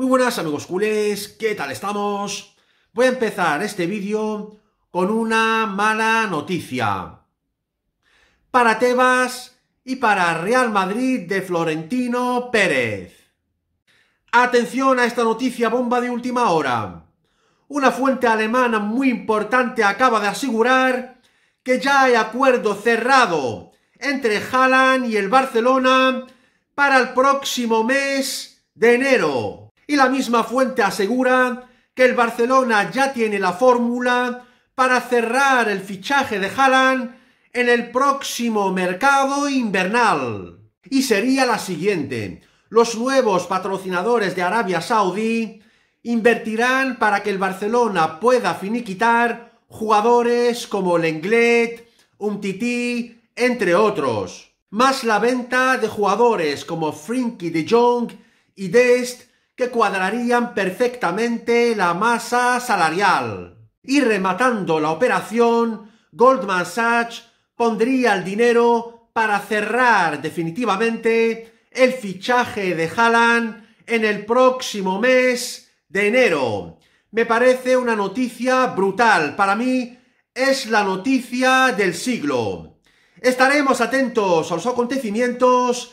Muy buenas amigos culés, ¿qué tal estamos? Voy a empezar este vídeo con una mala noticia. Para Tebas y para Real Madrid de Florentino Pérez. Atención a esta noticia bomba de última hora. Una fuente alemana muy importante acaba de asegurar que ya hay acuerdo cerrado entre Haaland y el Barcelona para el próximo mes de enero y la misma fuente asegura que el Barcelona ya tiene la fórmula para cerrar el fichaje de Haaland en el próximo mercado invernal. Y sería la siguiente. Los nuevos patrocinadores de Arabia Saudí invertirán para que el Barcelona pueda finiquitar jugadores como Lenglet, Umtiti, entre otros. Más la venta de jugadores como Frenkie de Jong y Dest que cuadrarían perfectamente la masa salarial. Y rematando la operación, Goldman Sachs pondría el dinero para cerrar definitivamente el fichaje de Haaland en el próximo mes de enero. Me parece una noticia brutal. Para mí es la noticia del siglo. Estaremos atentos a los acontecimientos